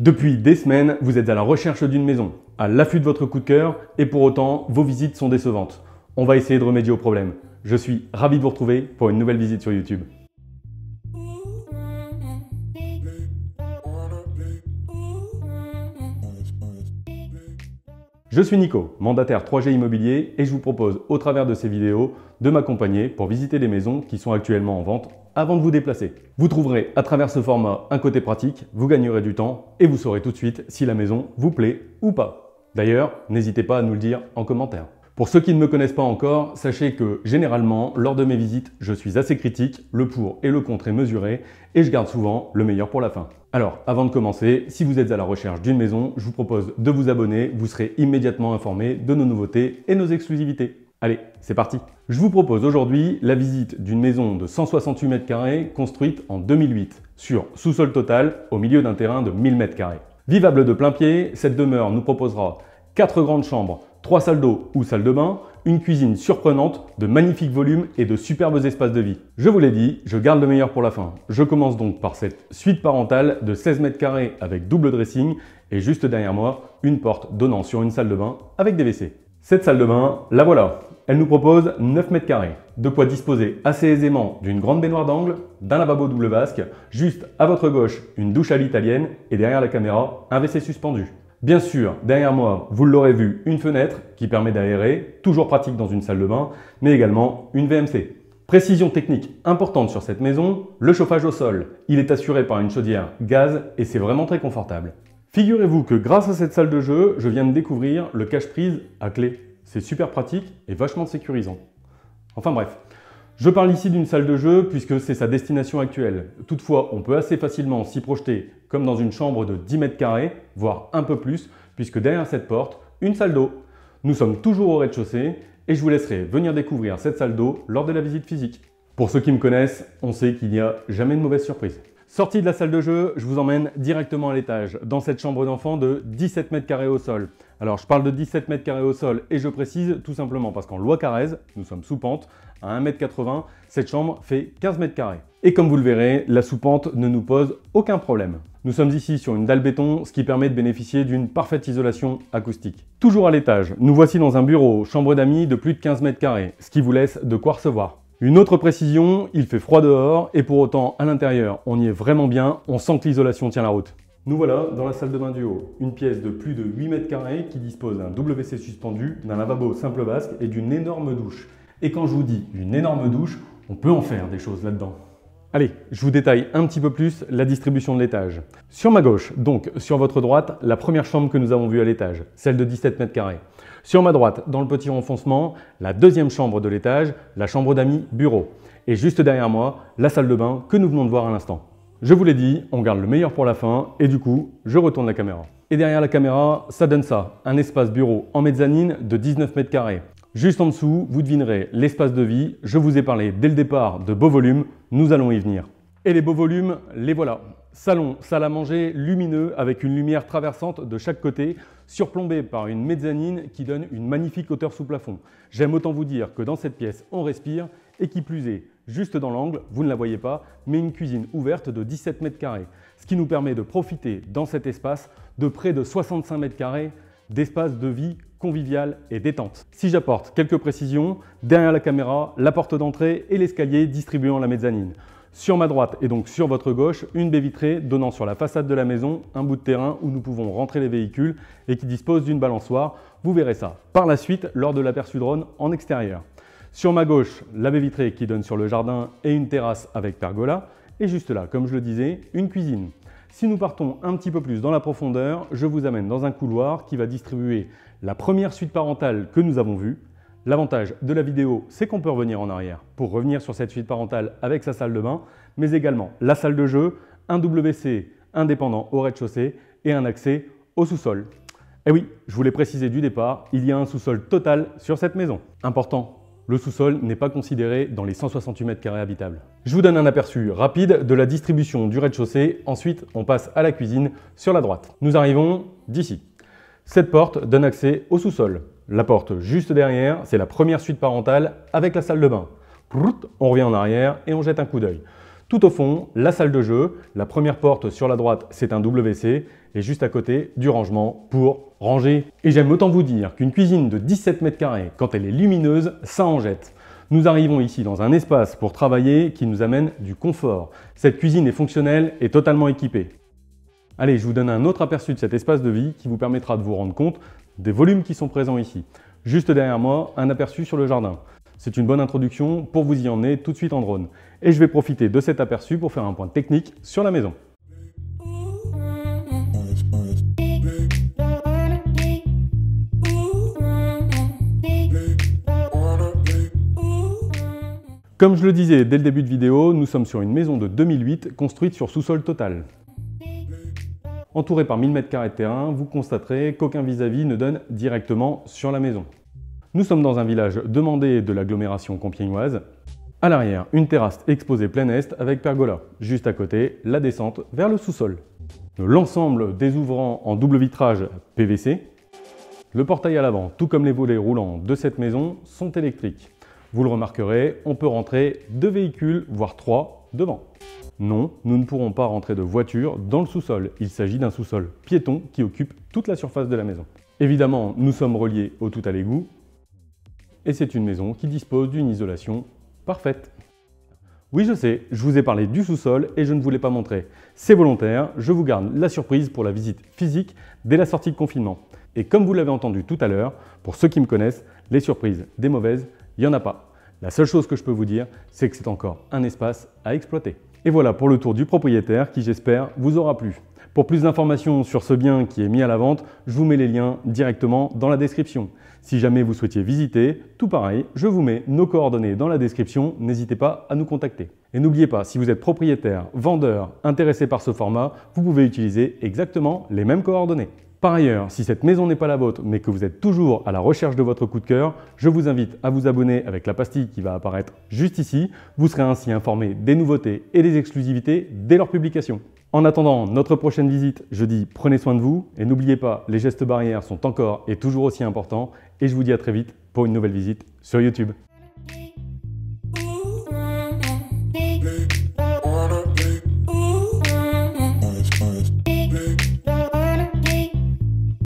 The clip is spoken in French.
Depuis des semaines, vous êtes à la recherche d'une maison, à l'affût de votre coup de cœur, et pour autant, vos visites sont décevantes. On va essayer de remédier au problème. Je suis ravi de vous retrouver pour une nouvelle visite sur YouTube. Je suis Nico, mandataire 3G Immobilier et je vous propose au travers de ces vidéos de m'accompagner pour visiter les maisons qui sont actuellement en vente avant de vous déplacer. Vous trouverez à travers ce format un côté pratique, vous gagnerez du temps et vous saurez tout de suite si la maison vous plaît ou pas. D'ailleurs, n'hésitez pas à nous le dire en commentaire. Pour ceux qui ne me connaissent pas encore, sachez que généralement, lors de mes visites, je suis assez critique, le pour et le contre est mesuré, et je garde souvent le meilleur pour la fin. Alors, avant de commencer, si vous êtes à la recherche d'une maison, je vous propose de vous abonner, vous serez immédiatement informé de nos nouveautés et nos exclusivités. Allez, c'est parti Je vous propose aujourd'hui la visite d'une maison de 168 mètres carrés construite en 2008, sur sous-sol total, au milieu d'un terrain de 1000 mètres carrés. Vivable de plein pied, cette demeure nous proposera 4 grandes chambres, trois salles d'eau ou salles de bain, une cuisine surprenante, de magnifiques volumes et de superbes espaces de vie. Je vous l'ai dit, je garde le meilleur pour la fin. Je commence donc par cette suite parentale de 16 mètres carrés avec double dressing et juste derrière moi, une porte donnant sur une salle de bain avec des WC. Cette salle de bain, la voilà. Elle nous propose 9 mètres carrés, de quoi disposer assez aisément d'une grande baignoire d'angle, d'un lavabo double vasque, juste à votre gauche une douche à l'italienne et derrière la caméra un WC suspendu. Bien sûr, derrière moi, vous l'aurez vu, une fenêtre qui permet d'aérer, toujours pratique dans une salle de bain, mais également une VMC. Précision technique importante sur cette maison, le chauffage au sol. Il est assuré par une chaudière gaz et c'est vraiment très confortable. Figurez-vous que grâce à cette salle de jeu, je viens de découvrir le cache-prise à clé. C'est super pratique et vachement sécurisant. Enfin bref, je parle ici d'une salle de jeu puisque c'est sa destination actuelle. Toutefois, on peut assez facilement s'y projeter comme dans une chambre de 10 mètres carrés, voire un peu plus, puisque derrière cette porte, une salle d'eau. Nous sommes toujours au rez-de-chaussée et je vous laisserai venir découvrir cette salle d'eau lors de la visite physique. Pour ceux qui me connaissent, on sait qu'il n'y a jamais de mauvaise surprise. Sorti de la salle de jeu, je vous emmène directement à l'étage, dans cette chambre d'enfant de 17 mètres carrés au sol. Alors je parle de 17 mètres carrés au sol et je précise tout simplement parce qu'en loi Carrez, nous sommes sous pente, à 1m80, cette chambre fait 15 mètres carrés. Et comme vous le verrez, la sous-pente ne nous pose aucun problème. Nous sommes ici sur une dalle béton, ce qui permet de bénéficier d'une parfaite isolation acoustique. Toujours à l'étage, nous voici dans un bureau, chambre d'amis de plus de 15 mètres carrés, ce qui vous laisse de quoi recevoir. Une autre précision, il fait froid dehors et pour autant à l'intérieur on y est vraiment bien, on sent que l'isolation tient la route. Nous voilà dans la salle de bain du haut, une pièce de plus de 8 mètres carrés qui dispose d'un WC suspendu, d'un lavabo simple basque et d'une énorme douche. Et quand je vous dis une énorme douche, on peut en faire des choses là-dedans. Allez, je vous détaille un petit peu plus la distribution de l'étage. Sur ma gauche, donc sur votre droite, la première chambre que nous avons vue à l'étage, celle de 17 mètres carrés. Sur ma droite, dans le petit renfoncement, la deuxième chambre de l'étage, la chambre d'amis bureau. Et juste derrière moi, la salle de bain que nous venons de voir à l'instant. Je vous l'ai dit, on garde le meilleur pour la fin et du coup, je retourne la caméra. Et derrière la caméra, ça donne ça, un espace bureau en mezzanine de 19 mètres carrés. Juste en dessous, vous devinerez l'espace de vie. Je vous ai parlé dès le départ de beaux volumes, nous allons y venir. Et les beaux volumes, les voilà. Salon, salle à manger, lumineux, avec une lumière traversante de chaque côté, surplombée par une mezzanine qui donne une magnifique hauteur sous plafond. J'aime autant vous dire que dans cette pièce, on respire, et qui plus est, juste dans l'angle, vous ne la voyez pas, mais une cuisine ouverte de 17 mètres carrés, ce qui nous permet de profiter dans cet espace de près de 65 mètres carrés d'espace de vie convivial et détente. Si j'apporte quelques précisions, derrière la caméra, la porte d'entrée et l'escalier distribuant la mezzanine. Sur ma droite et donc sur votre gauche, une baie vitrée donnant sur la façade de la maison un bout de terrain où nous pouvons rentrer les véhicules et qui dispose d'une balançoire. Vous verrez ça par la suite lors de l'aperçu drone en extérieur. Sur ma gauche, la baie vitrée qui donne sur le jardin et une terrasse avec pergola. Et juste là, comme je le disais, une cuisine. Si nous partons un petit peu plus dans la profondeur, je vous amène dans un couloir qui va distribuer la première suite parentale que nous avons vue. L'avantage de la vidéo, c'est qu'on peut revenir en arrière pour revenir sur cette suite parentale avec sa salle de bain, mais également la salle de jeu, un WC indépendant au rez-de-chaussée et un accès au sous-sol. Et eh oui, je voulais préciser du départ, il y a un sous-sol total sur cette maison. Important le sous-sol n'est pas considéré dans les 168 mètres carrés habitables. Je vous donne un aperçu rapide de la distribution du rez-de-chaussée, ensuite on passe à la cuisine sur la droite. Nous arrivons d'ici. Cette porte donne accès au sous-sol. La porte juste derrière, c'est la première suite parentale avec la salle de bain. On revient en arrière et on jette un coup d'œil. Tout au fond, la salle de jeu. La première porte sur la droite, c'est un WC et juste à côté du rangement pour ranger. Et j'aime autant vous dire qu'une cuisine de 17 mètres carrés, quand elle est lumineuse, ça en jette. Nous arrivons ici dans un espace pour travailler qui nous amène du confort. Cette cuisine est fonctionnelle et totalement équipée. Allez, je vous donne un autre aperçu de cet espace de vie qui vous permettra de vous rendre compte des volumes qui sont présents ici. Juste derrière moi, un aperçu sur le jardin. C'est une bonne introduction pour vous y emmener tout de suite en drone. Et je vais profiter de cet aperçu pour faire un point technique sur la maison. Comme je le disais dès le début de vidéo, nous sommes sur une maison de 2008 construite sur sous-sol total. Entourée par 1000 m2 de terrain, vous constaterez qu'aucun vis-à-vis ne donne directement sur la maison. Nous sommes dans un village demandé de l'agglomération compiégnoise. À l'arrière, une terrasse exposée plein est avec pergola. Juste à côté, la descente vers le sous-sol. L'ensemble des ouvrants en double vitrage PVC. Le portail à l'avant, tout comme les volets roulants de cette maison, sont électriques. Vous le remarquerez, on peut rentrer deux véhicules, voire trois, devant. Non, nous ne pourrons pas rentrer de voiture dans le sous-sol. Il s'agit d'un sous-sol piéton qui occupe toute la surface de la maison. Évidemment, nous sommes reliés au tout à l'égout et c'est une maison qui dispose d'une isolation parfaite. Oui, je sais, je vous ai parlé du sous-sol et je ne vous pas montré. C'est volontaire, je vous garde la surprise pour la visite physique dès la sortie de confinement. Et comme vous l'avez entendu tout à l'heure, pour ceux qui me connaissent, les surprises, des mauvaises, il n'y en a pas. La seule chose que je peux vous dire, c'est que c'est encore un espace à exploiter. Et voilà pour le tour du propriétaire qui, j'espère, vous aura plu. Pour plus d'informations sur ce bien qui est mis à la vente, je vous mets les liens directement dans la description. Si jamais vous souhaitiez visiter, tout pareil, je vous mets nos coordonnées dans la description, n'hésitez pas à nous contacter. Et n'oubliez pas, si vous êtes propriétaire, vendeur, intéressé par ce format, vous pouvez utiliser exactement les mêmes coordonnées. Par ailleurs, si cette maison n'est pas la vôtre, mais que vous êtes toujours à la recherche de votre coup de cœur, je vous invite à vous abonner avec la pastille qui va apparaître juste ici. Vous serez ainsi informé des nouveautés et des exclusivités dès leur publication. En attendant notre prochaine visite, je dis prenez soin de vous et n'oubliez pas, les gestes barrières sont encore et toujours aussi importants et je vous dis à très vite pour une nouvelle visite sur YouTube.